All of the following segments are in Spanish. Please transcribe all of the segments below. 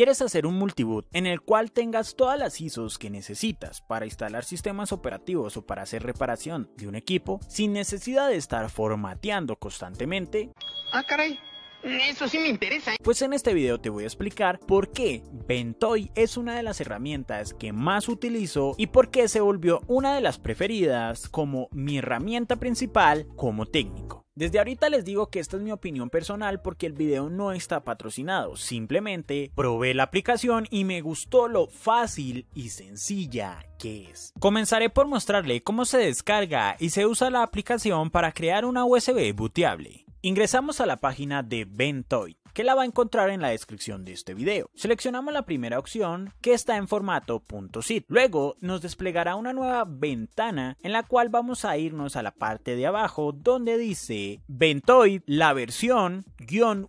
quieres hacer un multiboot en el cual tengas todas las ISOs que necesitas para instalar sistemas operativos o para hacer reparación de un equipo sin necesidad de estar formateando constantemente, ah, caray eso sí me interesa. Pues en este video te voy a explicar por qué Ventoy es una de las herramientas que más utilizo y por qué se volvió una de las preferidas como mi herramienta principal como técnico. Desde ahorita les digo que esta es mi opinión personal porque el video no está patrocinado, simplemente probé la aplicación y me gustó lo fácil y sencilla que es. Comenzaré por mostrarle cómo se descarga y se usa la aplicación para crear una USB booteable. Ingresamos a la página de Ventoid la va a encontrar en la descripción de este video. Seleccionamos la primera opción que está en formato .zip. Luego nos desplegará una nueva ventana en la cual vamos a irnos a la parte de abajo donde dice Ventoid la versión guión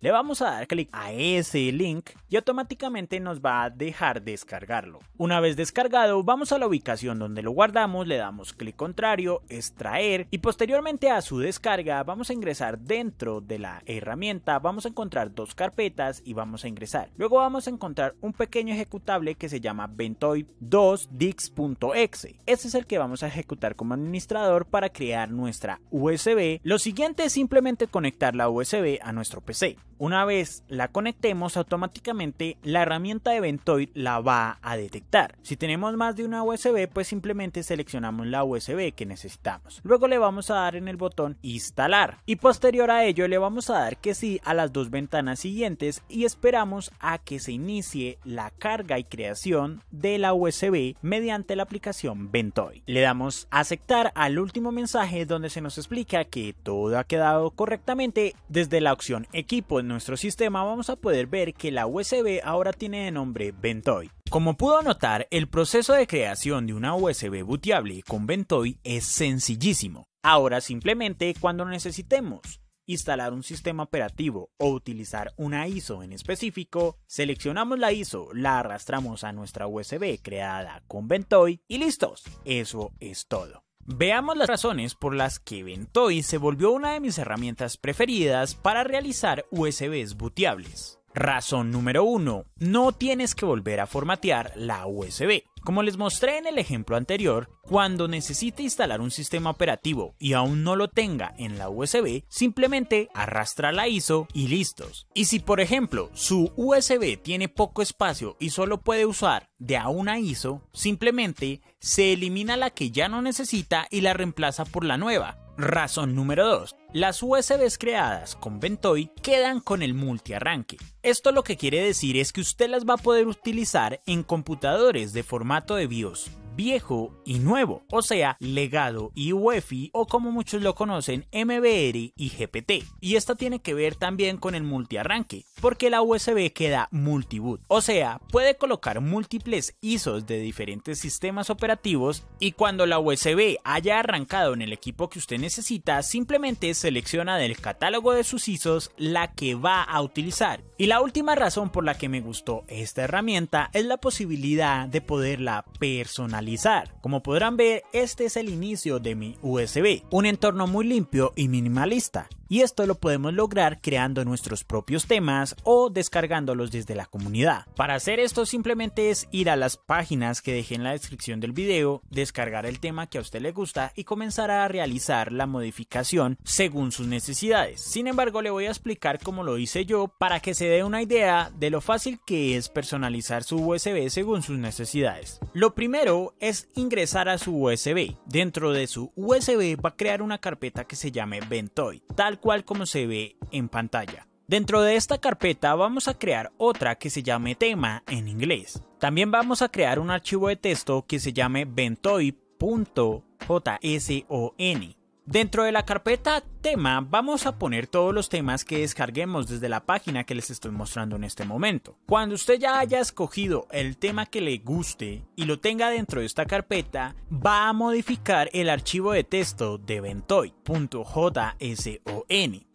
Le vamos a dar clic a ese link y automáticamente nos va a dejar descargarlo. Una vez descargado vamos a la ubicación donde lo guardamos, le damos clic contrario, extraer y posteriormente a su descarga vamos a ingresar dentro de la herramienta vamos a encontrar dos carpetas y vamos a ingresar. Luego vamos a encontrar un pequeño ejecutable que se llama ventoy 2 dixexe Este es el que vamos a ejecutar como administrador para crear nuestra USB. Lo siguiente es simplemente conectar la USB a nuestro PC. Una vez la conectemos automáticamente la herramienta de Ventoid la va a detectar. Si tenemos más de una USB pues simplemente seleccionamos la USB que necesitamos. Luego le vamos a dar en el botón instalar y posterior a ello le vamos a dar que sí a las dos ventanas siguientes y esperamos a que se inicie la carga y creación de la USB mediante la aplicación Ventoy. Le damos a aceptar al último mensaje donde se nos explica que todo ha quedado correctamente. Desde la opción equipo en nuestro sistema vamos a poder ver que la USB ahora tiene de nombre Ventoy. Como pudo notar, el proceso de creación de una USB booteable con Ventoy es sencillísimo. Ahora simplemente cuando necesitemos instalar un sistema operativo o utilizar una ISO en específico, seleccionamos la ISO, la arrastramos a nuestra USB creada con Ventoy y listos, eso es todo. Veamos las razones por las que Ventoy se volvió una de mis herramientas preferidas para realizar USBs booteables. Razón número 1. No tienes que volver a formatear la USB. Como les mostré en el ejemplo anterior, cuando necesite instalar un sistema operativo y aún no lo tenga en la USB, simplemente arrastra la ISO y listos. Y si por ejemplo su USB tiene poco espacio y solo puede usar de a una ISO, simplemente se elimina la que ya no necesita y la reemplaza por la nueva. Razón número 2. Las USBs creadas con Ventoy quedan con el multiarranque. Esto lo que quiere decir es que usted las va a poder utilizar en computadores de formato de BIOS viejo y nuevo, o sea, legado y UEFI o como muchos lo conocen, MBR y GPT. Y esta tiene que ver también con el multiarranque, porque la USB queda multiboot, o sea, puede colocar múltiples ISOs de diferentes sistemas operativos y cuando la USB haya arrancado en el equipo que usted necesita, simplemente selecciona del catálogo de sus ISOs la que va a utilizar. Y la última razón por la que me gustó esta herramienta es la posibilidad de poderla personalizar como podrán ver, este es el inicio de mi USB, un entorno muy limpio y minimalista y esto lo podemos lograr creando nuestros propios temas o descargándolos desde la comunidad. Para hacer esto simplemente es ir a las páginas que dejé en la descripción del video, descargar el tema que a usted le gusta y comenzar a realizar la modificación según sus necesidades. Sin embargo, le voy a explicar cómo lo hice yo para que se dé una idea de lo fácil que es personalizar su USB según sus necesidades. Lo primero es ingresar a su USB. Dentro de su USB va a crear una carpeta que se llame Ventoy, tal cual como se ve en pantalla. Dentro de esta carpeta vamos a crear otra que se llame tema en inglés. También vamos a crear un archivo de texto que se llame ventoy.json Dentro de la carpeta tema vamos a poner todos los temas que descarguemos desde la página que les estoy mostrando en este momento. Cuando usted ya haya escogido el tema que le guste y lo tenga dentro de esta carpeta, va a modificar el archivo de texto de ventoy.json.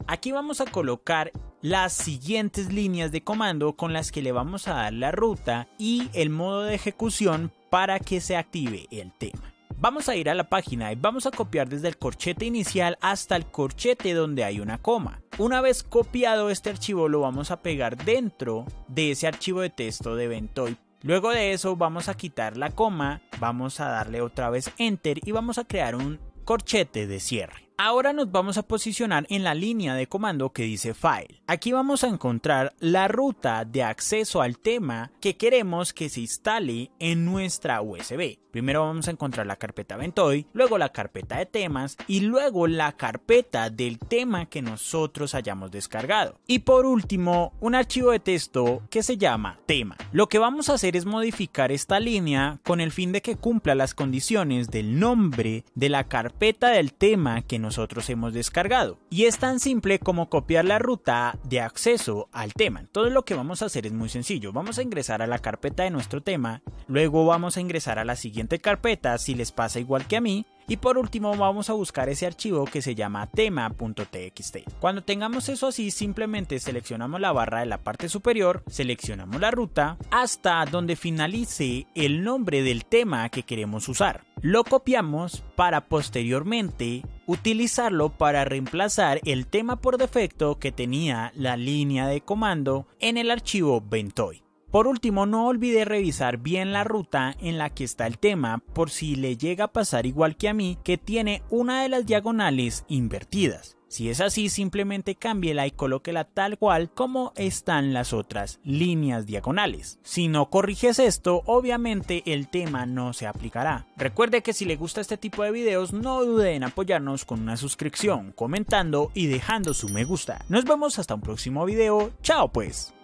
Aquí vamos a colocar las siguientes líneas de comando con las que le vamos a dar la ruta y el modo de ejecución para que se active el tema. Vamos a ir a la página y vamos a copiar desde el corchete inicial hasta el corchete donde hay una coma. Una vez copiado este archivo lo vamos a pegar dentro de ese archivo de texto de Ventoy Luego de eso vamos a quitar la coma, vamos a darle otra vez enter y vamos a crear un corchete de cierre. Ahora nos vamos a posicionar en la línea de comando que dice File. Aquí vamos a encontrar la ruta de acceso al tema que queremos que se instale en nuestra USB. Primero vamos a encontrar la carpeta Ventoy, luego la carpeta de temas y luego la carpeta del tema que nosotros hayamos descargado. Y por último, un archivo de texto que se llama tema. Lo que vamos a hacer es modificar esta línea con el fin de que cumpla las condiciones del nombre de la carpeta del tema que nosotros hemos descargado. Y es tan simple como copiar la ruta de acceso al tema. Todo lo que vamos a hacer es muy sencillo. Vamos a ingresar a la carpeta de nuestro tema, luego vamos a ingresar a la siguiente carpeta si les pasa igual que a mí, y por último vamos a buscar ese archivo que se llama tema.txt. Cuando tengamos eso así, simplemente seleccionamos la barra de la parte superior, seleccionamos la ruta hasta donde finalice el nombre del tema que queremos usar. Lo copiamos para posteriormente utilizarlo para reemplazar el tema por defecto que tenía la línea de comando en el archivo Ventoy. Por último, no olvide revisar bien la ruta en la que está el tema por si le llega a pasar igual que a mí que tiene una de las diagonales invertidas. Si es así, simplemente cámbiela y colóquela tal cual como están las otras líneas diagonales. Si no corriges esto, obviamente el tema no se aplicará. Recuerde que si le gusta este tipo de videos, no dude en apoyarnos con una suscripción, comentando y dejando su me gusta. Nos vemos hasta un próximo video. Chao pues.